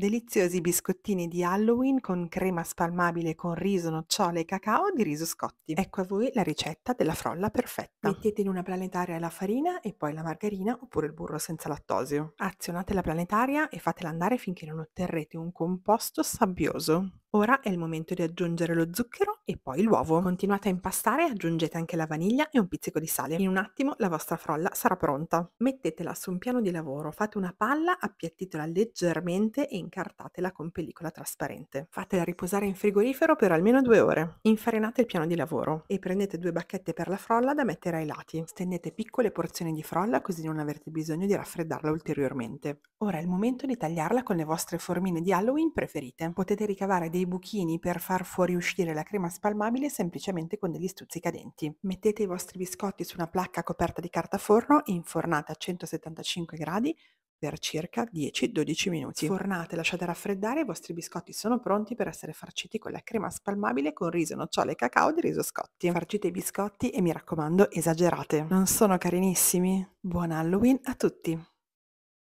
deliziosi biscottini di Halloween con crema spalmabile con riso, nocciole e cacao di riso scotti. Ecco a voi la ricetta della frolla perfetta. Mettete in una planetaria la farina e poi la margarina oppure il burro senza lattosio. Azionate la planetaria e fatela andare finché non otterrete un composto sabbioso. Ora è il momento di aggiungere lo zucchero e poi l'uovo. Continuate a impastare e aggiungete anche la vaniglia e un pizzico di sale. In un attimo la vostra frolla sarà pronta. Mettetela su un piano di lavoro, fate una palla, appiattitela leggermente e incartatela con pellicola trasparente. Fatela riposare in frigorifero per almeno due ore. Infarinate il piano di lavoro e prendete due bacchette per la frolla da mettere ai lati. Stendete piccole porzioni di frolla così non avrete bisogno di raffreddarla ulteriormente. Ora è il momento di tagliarla con le vostre formine di Halloween preferite. Potete ricavare dei dei buchini per far fuoriuscire la crema spalmabile semplicemente con degli stuzzicadenti. Mettete i vostri biscotti su una placca coperta di carta forno e infornate a 175 gradi per circa 10-12 minuti. Fornate, lasciate raffreddare, i vostri biscotti sono pronti per essere farciti con la crema spalmabile con riso, nocciole, cacao di riso scotti. Farcite i biscotti e mi raccomando esagerate. Non sono carinissimi? Buon Halloween a tutti!